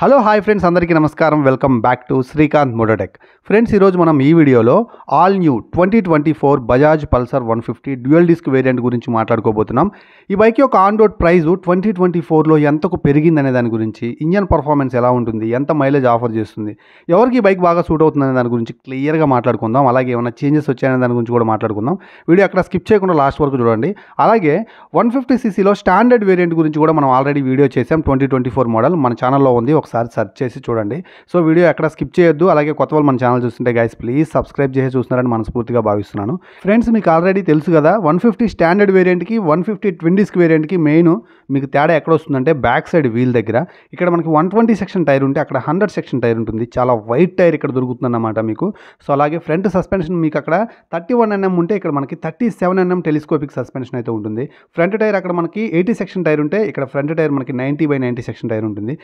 hello hi friends అందరికీ నమస్కారం welcome back to Srikanth మోడోటెక్ ఫ్రెండ్స్ ఈరోజు మనం ఈ వీడియోలో all new twenty twenty four Bajaj Pulsar one fifty dual disc variant గురించి మాట్లాడుకోబోతున్నాం ఈ బైక్ యొక్క on road price twenty twenty ఫోర్లో ఎంతకు పెరిగిందనే దాని గురించి ఇంజన్ పర్ఫార్మెన్స్ ఎలా ఉంటుంది ఎంత మైలేజ్ ఆఫర్ చేస్తుంది ఎవరికి ఈ బైక్ బాగా సూట్ అవుతుందనే దాని గురించి క్లియర్గా మాట్లాడుకుందాం అలాగే ఏమైనా చేంజెస్ వచ్చాయనే దాని గురించి కూడా మాట్లాడుకుందాం వీడియో అక్కడ స్కిప్ చేయకుండా లాస్ట్ వరకు చూడండి అలాగే వన్ ఫిఫ్టీ సీసీలో స్టాండర్డ్ వేరియంట్ గురించి కూడా మనం ఆల్రెడీ వీడియో చేసాం ట్వంటీ ట్వంటీ ఫోర్ మోడల్ మన ఛానల్లో ఉంది ఒకసారి సెర్చ్ చేసి చూడండి సో వీడియో ఎక్కడ స్కిప్ చేయొద్దు అలాగే కొత్త వాళ్ళు మన ఛానల్ చూస్తుంటే గైస్ ప్లీజ్ సబ్స్క్రైబ్ చేసి చూస్తున్నారని మనస్ఫూర్తిగా భావిస్తున్నాను ఫ్రెండ్స్ మీకు ఆల్రెడీ తెలుసు కదా వన్ ఫిఫ్టీ స్టాండర్డ్ వేరియంట్కి వన్ ఫిఫ్టీ ట్విన్ డిస్క్ వేరియంట్కి మెయిన్ మీకు తేడా ఎక్కడ వస్తుందంటే బ్యాక్ సైడ్ వీల్ దగ్గర ఇక్కడ మనకి వన్ ట్వంటీ సెక్షన్ టైర్ ఉంటే అక్కడ హండ్రెడ్ సెక్షన్ టైర్ ఉంటుంది చాలా వైట్ టైర్ ఇక్కడ దొరుకుతుందన్నమాట మీకు సో అలాగే ఫ్రంట్ సస్పెన్షన్ మీకు అక్కడ థర్టీ వన్ ఎన్ఎం ఉంటే ఇక్కడ మనకి thirty seven NM telescopic suspension అయితే ఉంటుంది ఫ్రంట్ టైర్ అక్కడ మనకి ఎయిటీ సెక్షన్ టైర్ ఉంటే ఇక్కడ ఫ్రంట్ టైర్ మనకి ninety by ninety section tyre ఉంటుంది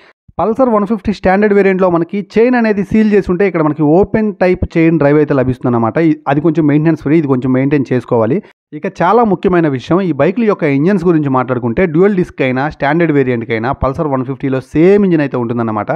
పల్సర్ వన్ ఫిఫ్టీ స్టాండర్డ్ వేరియంట్లో మనకి చైన్ అనేది సీల్ చేసి ఉంటే ఇక్కడ మనకి ఓపెన్ టైప్ చైన్ డ్రైవ్ అయితే లభిస్తుంది అనమాట అది కొంచెం మెయింటెనెన్స్ ఫ్రీ ఇది కొంచెం మెయింటైన్ చేసుకోవాలి ఇక చాలా ముఖ్యమైన విషయం ఈ బైకుల యొక్క ఇంజన్స్ గురించి మాట్లాడుకుంటే డ్యూయల్ డిస్క్ అయినా స్టాండర్డ్ అయినా పల్సర్ వన్ ఫిఫ్టీలో సేమ్ ఇంజిన్ అయితే ఉంటుందన్నమాట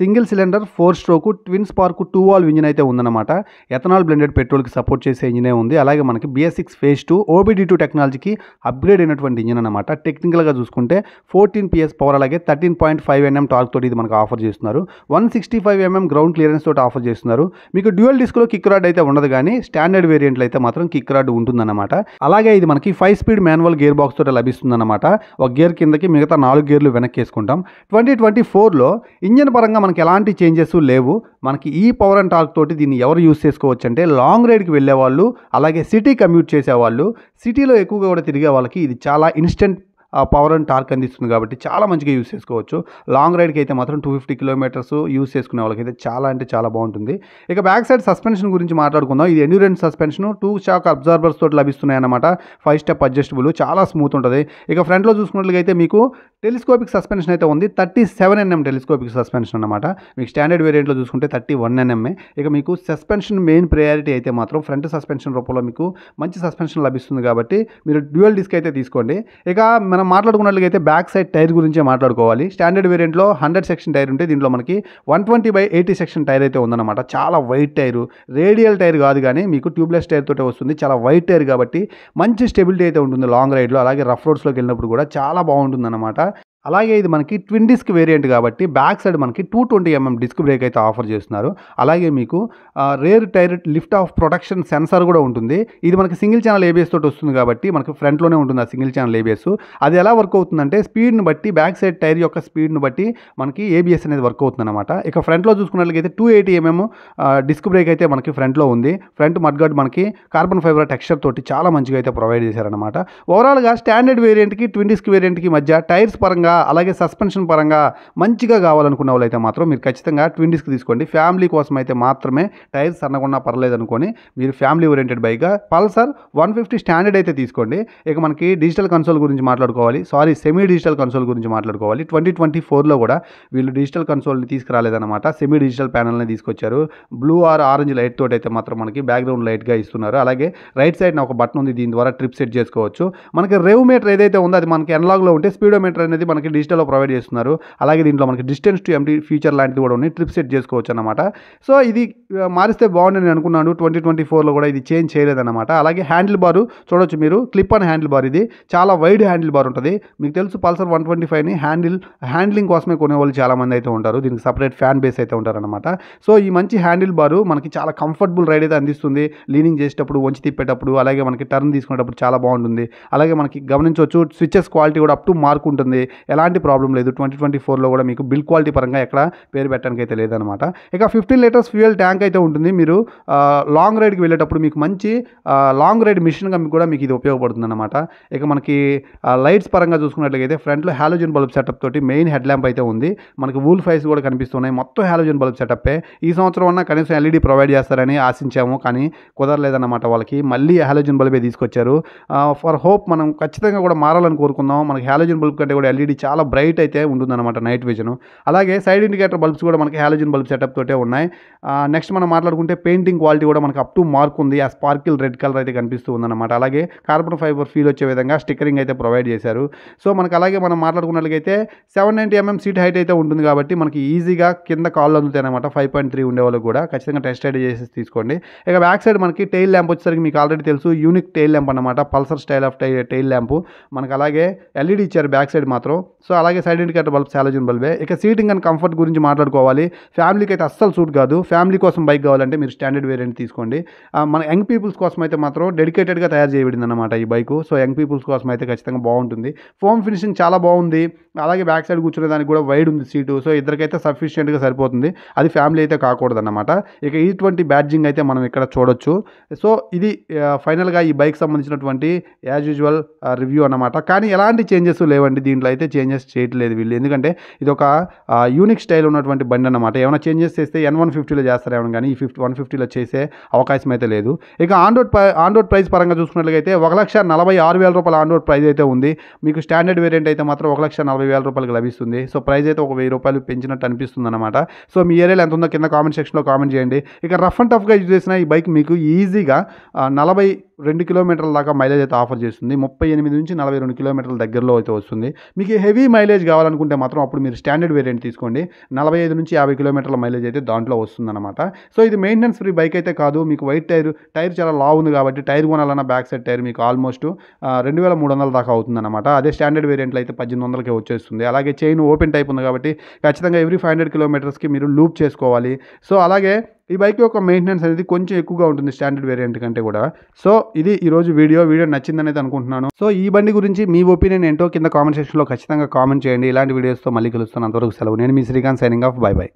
single cylinder four stroke twin spark two valve engine అయితే ఉందన్నమాట ఎథనాల్ బ్లెండెడ్ పెట్రోల్కి సపోర్ట్ చేసే ఇంజినే ఉంది అలాగే మనకి BS six phase two OBD two టెక్నాలజీకి అప్గ్రేడ్ అయినటువంటి ఇంజిన్ అనమాట టెక్నికల్గా చూసుకుంటే ఫోర్టీన్ పిఎస్ పవర్ అలాగే thirteen point five MM torque తోటి ఇది మనకు ఆఫర్ చేస్తున్నారు one sixty five MM ground clearance తోటి ఆఫర్ చేస్తున్నారు మీకు డ్యూయల్ డిస్క్లో కిక్ రాడ్ అయితే ఉండదు కానీ స్టాండర్డ్ వేరియంట్లు అయితే మాత్రం కిక్ రాడ్ ఉంటుందన్నమాట అలాగే ఇది మనకి five speed manual gear box తోట అనమాట ఒక గేర్ కిందకి మిగతా నాలుగు గేర్లు వెనక్కి వేసుకుంటాం ట్వంటీ ట్వంటీ ఫోర్లో ఇంజన్ పరంగా మనకి ఎలాంటి చేంజెస్ లేవు మనకి ఈ పవర్ అండ్ టార్క్ తోటి దీన్ని ఎవరు యూస్ చేసుకోవచ్చు అంటే లాంగ్ రైడ్కి వెళ్ళే వాళ్ళు అలాగే సిటీ కమ్యూట్ చేసేవాళ్ళు సిటీలో ఎక్కువగా కూడా తిరిగే వాళ్ళకి ఇది చాలా ఇన్స్టెంట్ పవర్ అండ్ టార్క్ అందిస్తుంది కాబట్టి చాలా మంచిగా యూస్ చేసుకోవచ్చు లాంగ్ రైడ్కి అయితే మాత్రం టూ ఫిఫ్టీ కిలోమీటర్స్ యూస్ చేసుకునే వాళ్ళకైతే చాలా అంటే చాలా బాగుంటుంది ఇక బ్యాక్ సైడ్ సస్పెన్షన్ గురించి మాట్లాడుకుందాం ఇది endurance suspension two shock absorbers తోటి లభిస్తున్నాయి అన్నమాట ఫైవ్ స్టెప్ అడ్జస్టబుల్ చాలా స్మూత్ ఉంటుంది ఇక ఫ్రంట్లో చూసుకున్నట్లయితే మీకు టెలిస్కోపిక్ సస్పెన్షన్ అయితే ఉంది thirty seven NM telescopic suspension అనమాట మీకు స్టాండర్డ్ వేరియంట్లో చూసుకుంటే థర్టీ వన్ ఎన్ఎంఏ ఇక మీకు సస్పెన్షన్ మెయిన్ ప్రయారిటీ అయితే మాత్రం ఫ్రంట్ సస్పెన్షన్ రూపంలో మీకు మంచి సస్పెన్షన్ లభిస్తుంది కాబట్టి మీరు డ్యూయల్ డిస్క్ అయితే తీసుకోండి ఇక మన మనం మాట్లాడుకున్నట్లయితే బ్యాక్ సైడ్ టైర్ గురించే మాట్లాడుకోవాలి స్టాండర్డ్ వేరియంట్లో హండ్రెడ్ సెక్షన్ టైర్ ఉంటే దీంట్లో మనకి one twenty by eighty section tyre అయితే ఉందన్నమాట చాలా వైట్ టైర్ రేడియల్ టైర్ కాదు కానీ మీకు ట్యూబ్లెస్ టైర్ తోటే వస్తుంది చాలా వైట్ టైర్ కాబట్టి మంచి స్టెబిలిటీ అయితే ఉంటుంది లాంగ్ రైడ్లో అలాగే రఫ్ రోడ్స్లోకి వెళ్ళినప్పుడు కూడా చాలా బాగుంటుందన్నమాట అలాగే ఇది మనకి ట్విన్ డిస్క్ వేరియంట్ కాబట్టి బ్యాక్ సైడ్ మనకి two twenty MM disc brake అయితే ఆఫర్ చేస్తున్నారు అలాగే మీకు rear tyre lift off protection sensor కూడా ఉంటుంది ఇది మనకి సింగిల్ ఛానల్ ఏబిఎస్ తోటి వస్తుంది కాబట్టి మనకి ఫ్రంట్లోనే ఉంటుంది ఆ సింగిల్ ఛానల్ ఏబిఎస్ అది ఎలా వర్క్ అవుతుందంటే స్పీడ్ని బట్టి బ్యాక్ సైడ్ టైర్ యొక్క స్పీడ్ని బట్టి మనకి ఏబిఎస్ అనేది వర్క్ అవుతుందన్నమాట ఇక ఫ్రంట్లో చూసుకున్నట్లయితే two eighty mm disc brake అయితే మనకి ఫ్రంట్లో ఉంది ఫ్రంట్ మడ్గార్డ్ మనకి కార్బన్ ఫైబర్ టెక్స్చర్ తోటి చాలా మంచిగా అయితే ప్రొవైడ్ చేశారనమాట ఓవరాల్గా స్టాండర్డ్ వేరియంట్కి ట్విన్ డిస్క్ వేరియంట్కి మధ్య టైర్స్ పరంగా పరంగా అలాగే సస్పెన్షన్ పరంగా మంచిగా కావాలనుకున్న వాళ్ళైతే మాత్రం మీరు ఖచ్చితంగా ట్విన్ డిస్క్ తీసుకోండి ఫ్యామిలీ కోసం అయితే మాత్రమే టైర్ సన్నగున్నా పర్లేదు అనుకోని మీరు ఫ్యామిలీ ఓరియంటెడ్ బైక్గా పల్సర్ వన్ ఫిఫ్టీ స్టాండర్డ్ అయితే తీసుకోండి ఇక మనకి డిజిటల్ కన్సోల్ గురించి మాట్లాడుకోవాలి సారీ సెమీ డిజిటల్ కన్సోల్ గురించి మాట్లాడుకోవాలి ట్వంటీ ట్వంటీ ఫోర్లో కూడా వీళ్ళు డిజిటల్ కన్సోల్ని తీసుకురాలేదన్నమాట సెమీ డిజిటల్ ప్యానల్ని తీసుకొచ్చారు బ్లూ ఆర్ ఆరెంజ్ లైట్ తోటి అయితే మాత్రం మనకి బ్యాక్గ్రౌండ్ లైట్గా ఇస్తున్నారు అలాగే రైట్ సైడ్న ఒక బటన్ ఉంది దీని ద్వారా ట్రిప్ సెట్ చేసుకోవచ్చు మనకి రేవ్ మీటర్ ఏదైతే ఉందో అది మనకి ఎన్లాగ్లో ఉంటే స్పీడోమీటర్ అనేది మనకి మనకి డిజిటల్లో ప్రొవైడ్ చేస్తున్నారు అలాగే దీంట్లో మనకి డిస్టెన్స్ టు ఎంటీ ఫీచర్ లాంటిది కూడా ఉన్నాయి ట్రిప్ సెట్ చేసుకోవచ్చు అనమాట సో ఇది మారిస్తే నేను అనుకున్నాను ట్వంటీ ట్వంటీ ఫోర్లో కూడా ఇది చేంజ్ చేయలేదన్నమాట అలాగే హ్యాండిల్ బార్ చూడొచ్చు మీరు క్లిప్ అండ్ హ్యాండిల్ బార్ ఇది చాలా వైడ్ హ్యాండిల్ బార్ ఉంటుంది మీకు తెలుసు పల్సర్ వన్ ట్వంటీ ఫైవ్ని హ్యాండిల్ హ్యాండ్లింగ్ కోసమే కొనేవాళ్ళు చాలామంది అయితే ఉంటారు దీనికి సపరేట్ ఫ్యాన్ బేస్ అయితే ఉంటారనమాట సో ఈ మంచి హ్యాండిల్ బారు మనకి చాలా కంఫర్టబుల్ రైడ్ అయితే అందిస్తుంది లీనింగ్ చేసేటప్పుడు వంచి తిప్పేటప్పుడు అలాగే మనకి టర్న్ తీసుకునేటప్పుడు చాలా బాగుంటుంది అలాగే మనకి గమనించవచ్చు స్విచ్చెస్ క్వాలిటీ కూడా అప్ టు మార్క్ ఉంటుంది ఎలాంటి ప్రాబ్లం లేదు ట్వంటీ ట్వంటీ ఫోర్లో కూడా మీకు బిల్ క్వాలిటీ పరంగా ఎక్కడ పేరు పెట్టడానికి అయితే లేదనమాట ఇక ఫిఫ్టీన్ లీటర్స్ ఫ్యూయల్ ట్యాంక్ అయితే ఉంటుంది మీరు లాంగ్ రైడ్కి వెళ్ళేటప్పుడు మీకు మంచి లాంగ్ రైడ్ మిషన్గా కూడా మీకు ఇది ఉపయోగపడుతుంది అనమాట ఇక మనకి లైట్స్ పరంగా చూసుకున్నట్లయితే ఫ్రంట్లో హాలోజన్ బల్బ్ సెటప్ తోటి మెయిన్ హెడ్ ల్యాంప్ అయితే ఉంది మనకి వూల్ ఫైస్ కూడా కనిపిస్తున్నాయి మొత్తం హాలోజన్ బల్బ్ సెటప్పే ఈ సంవత్సరం అన్న కనీసం ఎల్ఈడి ప్రొవైడ్ చేస్తారని ఆశించాము కానీ కుదరలేదన్నమాట వాళ్ళకి మళ్ళీ హాలోజన్ బల్బే తీసుకొచ్చారు ఫర్ హోప్ మనం ఖచ్చితంగా కూడా మారాలని కోరుకుందాం మనకి హాలోజన్ బల్బ్ కంటే కూడా ఎల్ఈడి చాలా బ్రైట్ అయితే ఉంటుందన్నమాట నైట్ విజన్ అలాగే సైడ్ ఇండికేటర్ బల్బ్స్ కూడా మనకి హ్యాలజన్ బల్బ్ సెటప్ తోటే ఉన్నాయి నెక్స్ట్ మనం మాట్లాడుకుంటే పెయింటింగ్ క్వాలిటీ కూడా మనకు అప్ టు మార్క్ ఉంది ఆ స్పార్కిల్ రెడ్ కలర్ అయితే కనిపిస్తూ ఉందన్నమాట అలాగే కార్బన్ ఫైబర్ ఫీల్ వచ్చే విధంగా స్టిక్కరింగ్ అయితే ప్రొవైడ్ చేశారు సో మనకు అలాగే మనం మాట్లాడుకున్నట్లయితే seven ninety MM seat height అయితే ఉంటుంది కాబట్టి మనకి ఈజీగా కింద కాల్ అందుతాయి అనమాట ఫైవ్ పాయింట్ త్రీ ఉండే వాళ్ళు కూడా ఖచ్చితంగా టెస్ట్ రైడ్ చేసి తీసుకోండి ఇక బ్యాక్ సైడ్ మనకి టైల్ ల్యాంప్ వచ్చేసరికి మీకు ఆల్రెడీ తెలుసు యూనిక్ టైల్ ల్యాంప్ అనమాట Pulsar style of tail lamp మనకు అలాగే ఎల్ఈడి ఇచ్చారు బ్యాక్ సైడ్ మాత్రం సో అలాగే సైడ్ ఇండికేటర్ బల్బ్ సాలజిన్ బల్బే ఇక సీటింగ్ అండ్ కంఫర్ట్ గురించి మాట్లాడుకోవాలి ఫ్యామిలీకి అయితే అస్సలు సూట్ కాదు ఫ్యామిలీ కోసం బైక్ కావాలంటే మీరు స్టాండర్డ్ వేరియంట్ తీసుకోండి మన యంగ్ పీపుల్స్ కోసం అయితే మాత్రం డెడికేటెడ్గా తయారు చేయబడింది అనమాట ఈ బైక్ సో యంగ్ పీపుల్స్ కోసం అయితే ఖచ్చితంగా బాగుంటుంది ఫోమ్ ఫినిషింగ్ చాలా బాగుంది అలాగే బ్యాక్ సైడ్ కూర్చునే దానికి కూడా వైడ్ ఉంది సీటు సో ఇద్దరికైతే సఫిషియెంట్గా సరిపోతుంది అది ఫ్యామిలీ అయితే అనమాట ఇక ఇటువంటి బ్యాడ్జింగ్ అయితే మనం ఇక్కడ చూడొచ్చు సో ఇది ఫైనల్గా ఈ బైక్ సంబంధించినటువంటి యాజ్ యూజువల్ రివ్యూ అనమాట కానీ ఎలాంటి చేంజెస్ లేవండి దీంట్లో అయితే చేంజెస్ చేయట్లేదు వీళ్ళు ఎందుకంటే ఇది ఒక యూనిక్ స్టైల్ ఉన్నటువంటి బండి అన్నమాట ఏమైనా చేంజెస్ చేస్తే ఎన్ వన్ ఫిఫ్టీలో చేస్తారేమో కానీ ఈ ఫిఫ్టీ వన్ ఫిఫ్టీలో చేసే అవకాశం అయితే లేదు ఇక on road on road price పరంగా చూసుకున్నట్లయితే ఒక లక్ష నలభై ఆరు వేల రూపాయల ఆన్ రోడ్ ప్రైస్ అయితే ఉంది మీకు స్టాండర్డ్ వేరియంట్ అయితే మాత్రం ఒక లక్ష నలభై వేల రూపాయలకు లభిస్తుంది సో ప్రైస్ అయితే ఒక వెయ్యి రూపాయలు పెంచినట్టు అనిపిస్తుంది అనమాట సో మీ ఏరియాలో ఎంత ఉందో కింద కామెంట్ సెక్షన్లో కామెంట్ చేయండి ఇక రఫ్ అండ్ టఫ్గా యూజ్ చేసిన ఈ బైక్ మీకు ఈజీగా నలభై రెండు కిలోమీటర్ల దాకా మైలేజ్ అయితే ఆఫర్ చేస్తుంది ముప్పై ఎనిమిది నుంచి నలభై రెండు కిలోమీటర్ల దగ్గరలో అయితే వస్తుంది మీకు హెవీ మైలేజ్ కావాలనుకుంటే మాత్రం అప్పుడు మీరు స్టాండర్డ్ వేరియంట్ తీసుకోండి నలభై ఐదు నుంచి యాభై కిలోమీటర్ల మైలేజ్ అయితే దాంట్లో వస్తుందన్నమాట సో ఇది మెయింటెనెన్స్ ఫ్రీ బైక్ అయితే కాదు మీకు వైట్ టైర్ టైర్ చాలా లా ఉంది కాబట్టి టైర్ కొనాలన్న బ్యాక్ సైడ్ టైర్ మీకు ఆల్మోస్ట్ రెండు వేల మూడు వందల దాకా అవుతుందన్నమాట అదే స్టాండర్డ్ వేరియంట్లో అయితే పద్దెనిమిది వందలకే వచ్చేస్తుంది అలాగే చైన్ ఓపెన్ టైప్ ఉంది కాబట్టి ఖచ్చితంగా ఎవ్రీ ఫైవ్ హండ్రెడ్ కిలోమీటర్స్కి మీరు లూప్ చేసుకోవాలి సో అలాగే ఈ బైక్ యొక్క మెయింటెనెన్స్ అనేది కొంచెం ఎక్కువగా ఉంటుంది స్టాండర్డ్ వేరియంట్ కంటే కూడా సో ఇది ఈరోజు వీడియో వీడియో నచ్చిందనేది అనుకుంటున్నాను సో ఈ బండి గురించి మీ ఒపీనియన్ ఏంటో కింద కామెంట్ సెక్షన్లో ఖచ్చితంగా కామెంట్ చేయండి ఇలాంటి వీడియోస్తో మళ్ళీ కలుస్తాను అంతవరకు సెలవు నేను మీ Srikanth signing off bye by